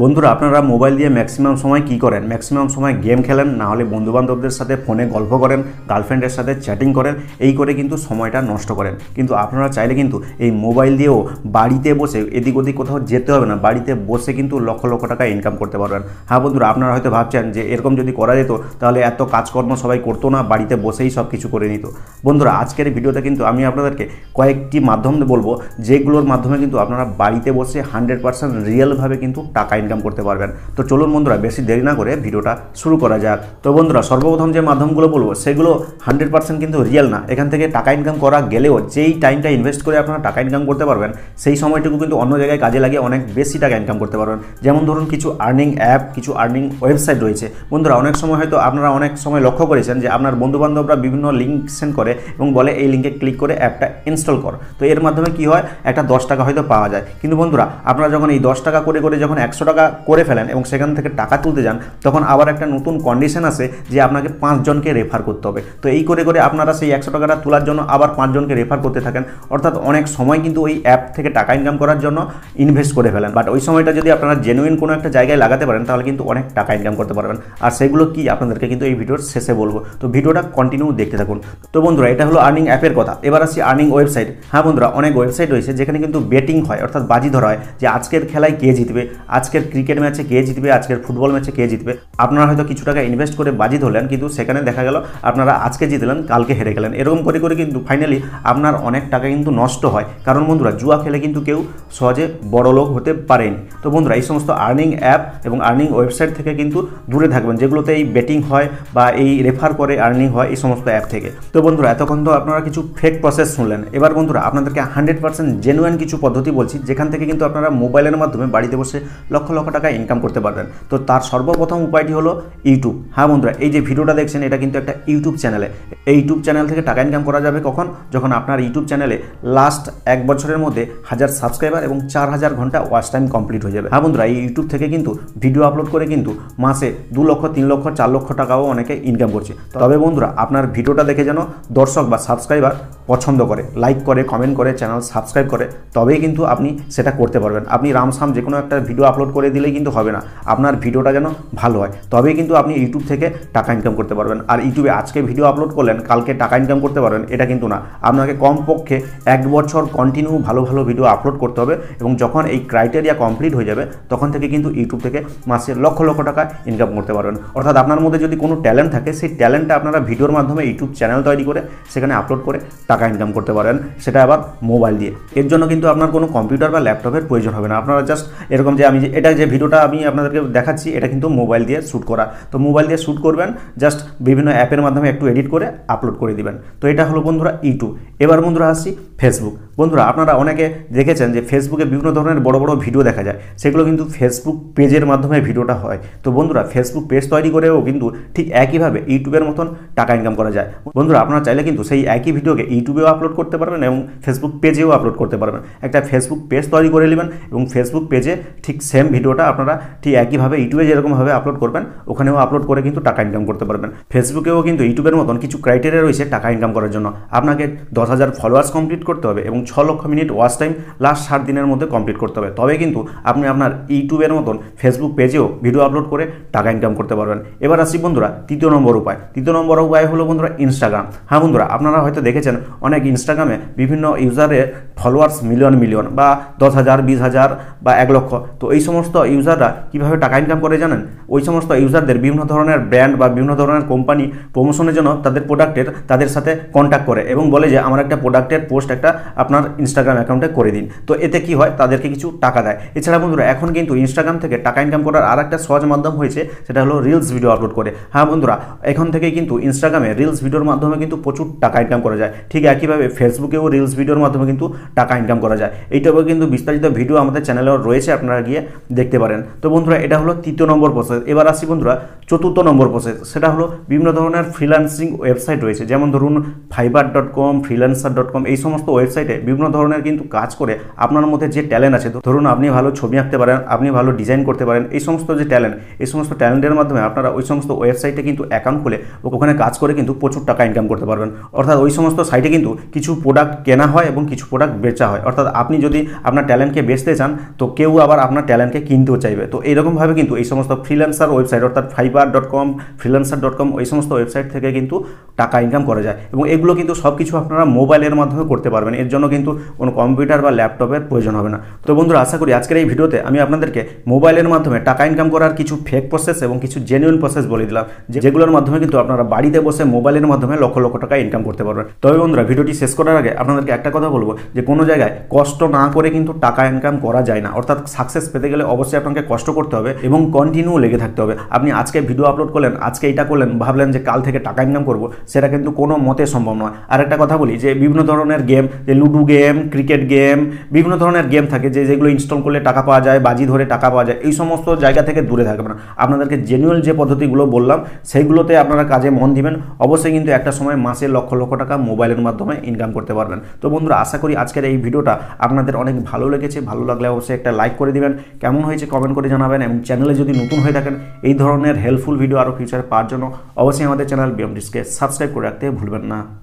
বন্ধুরা আপনারা মোবাইল দিয়ে ম্যাক্সিমাম সময় কি করেন ম্যাক্সিমাম সময় গেম খেলেন না হলে বন্ধুবান্ধবদের সাথে ফোনে গল্প করেন গার্লফ্রেন্ডের সাথে চ্যাটিং করেন এই করে কিন্তু সময়টা নষ্ট করেন কিন্তু আপনারা চাইলে কিন্তু এই মোবাইল দিয়েও বাড়িতে বসে এদিক ওদিক কোথাও যেতে হবে না বাড়িতে বসে কিন্তু লক্ষ লক্ষ টাকা ইনকাম করতে পারবেন হ্যাঁ বন্ধুরা আপনারা হয়তো ভাবছেন যে এরকম যদি করা যেত তাহলে এত কাজকর্ম সবাই করতো না বাড়িতে বসেই সব কিছু করে নিত বন্ধুরা আজকের ভিডিওতে কিন্তু আমি আপনাদেরকে কয়েকটি মাধ্যম বলবো যেগুলোর মাধ্যমে কিন্তু আপনারা বাড়িতে বসে হান্ড্রেড পার্সেন্ট রিয়েলভাবে কিন্তু টাকা ইনকাম করতে পারবেন তো চলুন বন্ধুরা বেশি দেরি না করে ভিডিওটা শুরু করা যাক তো বন্ধুরা সর্বপ্রথম যে মাধ্যমগুলো বলবো সেগুলো হান্ড্রেড পার্সেন্ট কিন্তু রিয়েল না এখান থেকে টাকা ইনকাম করা গেলেও যেই টাইমটা ইনভেস্ট করে আপনারা টাকা ইনকাম করতে পারবেন সেই সময়টুকু কিন্তু অন্য জায়গায় কাজে লাগিয়ে অনেক বেশি টাকা ইনকাম করতে পারবেন যেমন ধরুন কিছু আর্নিং অ্যাপ কিছু আর্নিং ওয়েবসাইট রয়েছে বন্ধুরা অনেক সময় হয়তো আপনারা অনেক সময় লক্ষ্য করেছেন যে আপনার বন্ধুবান্ধবরা বিভিন্ন লিঙ্ক সেন্ড করে এবং বলে এই লিঙ্কে ক্লিক করে অ্যাপটা ইনস্টল কর তো এর মাধ্যমে কি হয় একটা দশ টাকা হয়তো পাওয়া যায় কিন্তু বন্ধুরা আপনারা যখন এই দশ টাকা করে করে যখন একশো টাকা করে ফেলেন এবং সেখান থেকে টাকা তুলতে যান তখন আবার একটা নতুন কন্ডিশন আসে যে আপনাকে পাঁচজনকে রেফার করতে হবে তো এই করে করে আপনারা সেই একশো টাকাটা তোলার জন্য আবার পাঁচজনকে রেফার করতে থাকেন অর্থাৎ অনেক সময় কিন্তু ওই অ্যাপ থেকে টাকা ইনকাম করার জন্য ইনভেস্ট করে ফেলেন বাট ওই সময়টা যদি আপনারা জেনুইন কোনো একটা জায়গায় লাগাতে পারেন তাহলে কিন্তু অনেক টাকা ইনকাম করতে পারবেন আর সেগুলো কি আপনাদেরকে কিন্তু এই ভিডিওর শেষে বলবো তো ভিডিওটা কন্টিনিউ দেখতে থাকুন তো বন্ধুরা এটা হলো আর্নিং অ্যাপের কথা এবার আসি আর্নিং ওয়েবসাইট হ্যাঁ বন্ধুরা অনেক ওয়েবসাইট রয়েছে যেখানে কিন্তু বেটিং হয় অর্থাৎ বাজি ধরা হয় যে আজকের খেলায় কে জিতবে আজকের ক্রিকেট ম্যাচে কে জিতবে আজকের ফুটবল ম্যাচে কে জিতবে আপনারা হয়তো কিছু টাকা ইনভেস্ট করে বাজি ধরলেন কিন্তু সেখানে দেখা গেল আপনারা আজকে জিতলেন কালকে হেরে গেলেন এরকম করে করে কিন্তু ফাইনালি আপনার অনেক টাকা কিন্তু নষ্ট হয় কারণ বন্ধুরা জুয়া খেলে কিন্তু কেউ সহজে বড় লোক হতে পারেনি তো বন্ধুরা এই সমস্ত আর্নিং অ্যাপ এবং আর্নিং ওয়েবসাইট থেকে কিন্তু দূরে থাকবেন যেগুলোতে এই বেটিং হয় বা এই রেফার করে আর্নিং হয় এই সমস্ত অ্যাপ থেকে তো বন্ধুরা এতক্ষণ তো আপনারা কিছু ফেক প্রসেস শুনলেন এবার বন্ধুরা আপনাদেরকে হান্ড্রেড পার্সেন্ট জেনুয়েন কিছু পদ্ধতি বলছি যেখান থেকে কিন্তু আপনারা মোবাইলের মাধ্যমে বাড়িতে বসে লক্ষ লক্ষ টাকা ইনকাম করতে পারবেন তো তার সর্বপ্রথম উপায়টি হলো ইউটিউব হ্যাঁ বন্ধুরা এই যে ভিডিওটা দেখছেন এটা কিন্তু একটা ইউটিউব চ্যানেলে এই ইউটিউব চ্যানেল থেকে টাকা ইনকাম করা যাবে কখন যখন আপনার ইউটিউব চ্যানেলে লাস্ট এক বছরের মধ্যে হাজার সাবস্ক্রাইবার এবং চার হাজার ঘন্টা ওয়াচ টাইম কমপ্লিট হয়ে যাবে হ্যাঁ বন্ধুরা এই ইউটিউব থেকে কিন্তু ভিডিও আপলোড করে কিন্তু মাসে দু লক্ষ তিন লক্ষ চার লক্ষ টাকাও অনেকে ইনকাম করছে তবে বন্ধুরা আপনার ভিডিওটা দেখে যেন দর্শক বা সাবস্ক্রাইবার পছন্দ করে লাইক করে কমেন্ট করে চ্যানেল সাবস্ক্রাইব করে তবেই কিন্তু আপনি সেটা করতে পারবেন আপনি রামসাম যে কোনো একটা ভিডিও আপলোড করে দিলেই কিন্তু হবে না আপনার ভিডিওটা যেন ভালো হয় তবেই কিন্তু আপনি ইউটিউব থেকে টাকা ইনকাম করতে পারবেন আর ইউটিউবে আজকে ভিডিও আপলোড করলেন কালকে টাকা ইনকাম করতে পারবেন এটা কিন্তু না আপনাকে কমপক্ষে এক বছর কন্টিনিউ ভালো ভালো ভিডিও আপলোড করতে হবে এবং যখন এই ক্রাইটেরিয়া কমপ্লিট হয়ে যাবে তখন থেকে কিন্তু ইউটিউব থেকে মাসে লক্ষ লক্ষ টাকা ইনকাম করতে পারবেন অর্থাৎ আপনার মধ্যে যদি কোনো ট্যালেন্ট থাকে সেই ট্যালেন্টটা আপনারা ভিডিওর মাধ্যমে ইউটিউব চ্যানেল তৈরি করে সেখানে আপলোড করে টাকা টাকা ইনকাম করতে পারেন সেটা আবার মোবাইল দিয়ে এর জন্য কিন্তু আপনার কোনো কম্পিউটার বা ল্যাপটপের প্রয়োজন হবে না আপনারা জাস্ট এরকম যে আমি এটা যে ভিডিওটা আমি আপনাদেরকে দেখাচ্ছি এটা কিন্তু মোবাইল দিয়ে শ্যুট করা তো মোবাইল দিয়ে শ্যুট করবেন জাস্ট বিভিন্ন অ্যাপের মাধ্যমে একটু এডিট করে আপলোড করে দিবেন তো এটা হলো বন্ধুরা ইউটিউব এবার বন্ধুরা আসছি ফেসবুক বন্ধুরা আপনারা অনেকে দেখেছেন যে ফেসবুকে বিভিন্ন ধরনের বড় বড় ভিডিও দেখা যায় সেগুলো কিন্তু ফেসবুক পেজের মাধ্যমে ভিডিওটা হয় তো বন্ধুরা ফেসবুক পেজ তৈরি করেও কিন্তু ঠিক একইভাবে ইউটিউবের মতন টাকা ইনকাম করা যায় বন্ধুরা আপনারা চাইলে কিন্তু সেই একই ভিডিওকে ইউটিউব ইউটিউবেও আপলোড করতে পারবেন এবং ফেসবুক পেজেও আপলোড করতে পারবেন একটা ফেসবুক পেজ তৈরি করে নেবেন এবং ফেসবুক পেজে ঠিক সেম ভিডিওটা আপনারা ঠিক একইভাবে ইউটিউবে যেরকমভাবে আপলোড করবেন ওখানেও আপলোড করে কিন্তু টাকা ইনকাম করতে পারবেন ফেসবুকেও কিন্তু ইউটিউবের মতন কিছু ক্রাইটেরিয়া রয়েছে টাকা ইনকাম করার জন্য আপনাকে দশ হাজার ফলোয়ার্স কমপ্লিট করতে হবে এবং ছ লক্ষ মিনিট ওয়াচ টাইম লাস্ট ষাট দিনের মধ্যে কমপ্লিট করতে হবে তবে কিন্তু আপনি আপনার ইউটিউবের মতন ফেসবুক পেজেও ভিডিও আপলোড করে টাকা ইনকাম করতে পারবেন এবার আসি বন্ধুরা তৃতীয় নম্বর উপায় তৃতীয় নম্বর উপায় হলো বন্ধুরা ইনস্টাগ্রাম হ্যাঁ বন্ধুরা আপনারা হয়তো দেখেছেন অনেক ইনস্টাগ্রামে বিভিন্ন ইউজারের ফলোয়ার্স মিলিয়ন মিলিয়ন বা দশ হাজার বিশ হাজার বা এক লক্ষ তো এই সমস্ত ইউজাররা কীভাবে টাকা ইনকাম করে জানেন ওই সমস্ত ইউজারদের বিভিন্ন ধরনের ব্র্যান্ড বা বিভিন্ন ধরনের কোম্পানি প্রমোশনের জন্য তাদের প্রোডাক্টের তাদের সাথে কন্ট্যাক্ট করে এবং বলে যে আমার একটা প্রোডাক্টের পোস্ট একটা আপনার ইনস্টাগ্রাম অ্যাকাউন্টে করে দিন তো এতে কি হয় তাদেরকে কিছু টাকা দেয় এছাড়া বন্ধুরা এখন কিন্তু ইনস্টাগ্রাম থেকে টাকা ইনকাম করার আর একটা সহজ মাধ্যম হয়েছে সেটা হলো রিলস ভিডিও আপলোড করে হ্যাঁ বন্ধুরা এখন থেকে কিন্তু ইনস্টাগ্রামে রিলস ভিডিওর মাধ্যমে কিন্তু প্রচুর টাকা ইনকাম করা যায় ঠিক একইভাবে ফেসবুকেও রিলস ভিডিওর মাধ্যমে কিন্তু টাকা ইনকাম করা যায় এইটাও কিন্তু বিস্তারিত ভিডিও আমাদের চ্যানেলেও রয়েছে আপনারা গিয়ে দেখতে পারেন তো বন্ধুরা এটা হলো তৃতীয় নম্বর প্রসেস এবার আসি বন্ধুরা চতুর্থ নম্বর প্রসেস সেটা হলো বিভিন্ন ধরনের ফ্রিল্যান্সিং ওয়েবসাইট রয়েছে যেমন ধরুন Fiverr dot com Freelancer dot com এই সমস্ত ওয়েবসাইটে বিভিন্ন ধরনের কিন্তু কাজ করে আপনার মধ্যে যে ট্যালেন্ট আছে ধরুন আপনি ভালো ছবি আঁকতে পারেন আপনি ভালো ডিজাইন করতে পারেন এই সমস্ত যে ট্যালেন্ট এই সমস্ত ট্যালেন্টের মাধ্যমে আপনারা ওই সমস্ত ওয়েবসাইটে কিন্তু অ্যাকাউন্ট খুলে ওখানে কাজ করে কিন্তু প্রচুর টাকা ইনকাম করতে পারবেন অর্থাৎ ওই সমস্ত সাইটে কিন্তু কিছু প্রোডাক্ট কেনা হয় এবং কিছু প্রোডাক্ট বেচা হয় অর্থাৎ আপনি যদি আপনার ট্যালেন্টকে বেচতে চান তো কেউ আবার আপনার ট্যালেন্টকে কিনতেও চাইবে তো এইরকমভাবে কিন্তু এই সমস্ত ফ্রিল্যান্সার ওয়েবসাইট অর্থাৎ Fiverr dot com Freelancer dot com এই সমস্ত ওয়েবসাইট থেকে কিন্তু টাকা ইনকাম করা যায় এবং এগুলো কিন্তু সব কিছু আপনারা মোবাইলের মাধ্যমে করতে পারবেন এর জন্য কিন্তু কোনো কম্পিউটার বা ল্যাপটপের প্রয়োজন হবে না তো বন্ধুরা আশা করি আজকের এই ভিডিওতে আমি আপনাদেরকে মোবাইলের মাধ্যমে টাকা ইনকাম করার কিছু ফেক প্রসেস এবং কিছু জেনুইন প্রসেস বলে দিলাম যেগুলোর মাধ্যমে কিন্তু আপনারা বাড়িতে বসে মোবাইলের মাধ্যমে লক্ষ লক্ষ টাকা ইনকাম করতে পারবেন তবে বন্ধুরা ভিডিওটি শেষ করার আগে আপনাদেরকে একটা কথা বলবো যে কোনো জায়গায় কষ্ট না করে কিন্তু টাকা ইনকাম করা যায় না অর্থাৎ সাকসেস পেতে গেলে অবশ্যই আপনাকে কষ্ট করতে হবে এবং কন্টিনিউ লেগে থাকতে হবে আপনি আজকে ভিডিও আপলোড করলেন আজকে এটা করলেন ভাবলেন যে কাল থেকে টাকা ইনকাম করবো সেটা কিন্তু কোনো মতে সম্ভব নয় আর একটা কথা বলি যে বিভিন্ন ধরনের গেম যে লুডু গেম ক্রিকেট গেম বিভিন্ন ধরনের গেম থাকে যে যেগুলো ইনস্টল করলে টাকা পাওয়া যায় বাজি ধরে টাকা পাওয়া যায় এই সমস্ত জায়গা থেকে দূরে থাকবে না আপনাদেরকে জেনুয়াল যে পদ্ধতিগুলো বললাম সেইগুলোতে আপনারা কাজে মন দিবেন অবশ্যই কিন্তু একটা সময় মাসে লক্ষ লক্ষ টাকা মোবাইলের মাধ্যমে ইনকাম করতে পারবেন তো বন্ধুরা আশা করি আজকে আজকের এই ভিডিওটা আপনাদের অনেক ভালো লেগেছে ভালো লাগলে অবশ্যই একটা লাইক করে দিবেন কেমন হয়েছে কমেন্ট করে জানাবেন এবং চ্যানেলে যদি নতুন হয়ে থাকেন এই ধরনের হেল্পফুল ভিডিও আরও ফিউচার পাওয়ার জন্য অবশ্যই আমাদের চ্যানেল বিএমডিসকে সাবস্ক্রাইব করে রাখতে ভুলবেন না